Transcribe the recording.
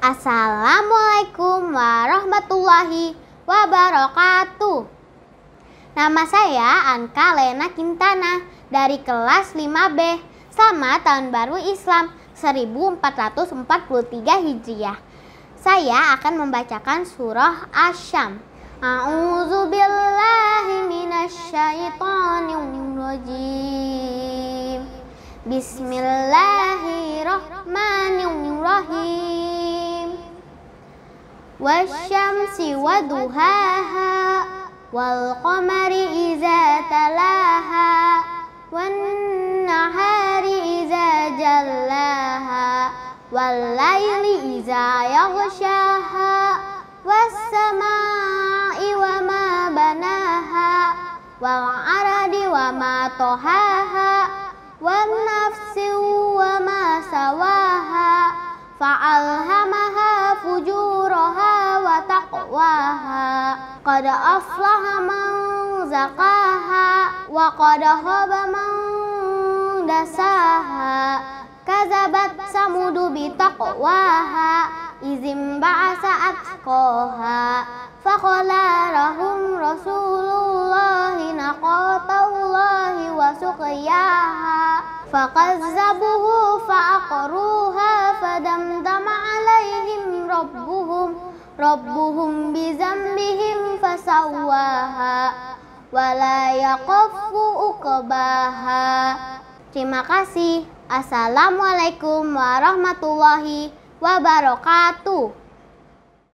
Assalamualaikum warahmatullahi wabarakatuh. Nama saya Anka Lena Kintana dari kelas 5B sama Tahun Baru Islam 1443 Hijriah. Saya akan membacakan surah Asyam. A'udzu billahi Bismillahirrahmanirrahim. والشمس ودهاها والقمر إذا تلاها والنهار إذا جلاها والليل إذا يغشاها والسماء وما بناها والعرض وما طهاها والنفس وما سواها فألهمها فجورها taqwaha qad aflaha man zaqaha wa qad khaba man dasaha kazabat samudu bi taqwaha izim ba'asa atqaha fakola rahum rasulullah naqatallahi wa suqyaha faqazzabuhu faqruha fadamma rabbuhum bizambihim fasawwaha wala yaqafu uqbaha Terima kasih. Assalamualaikum warahmatullahi wabarakatuh.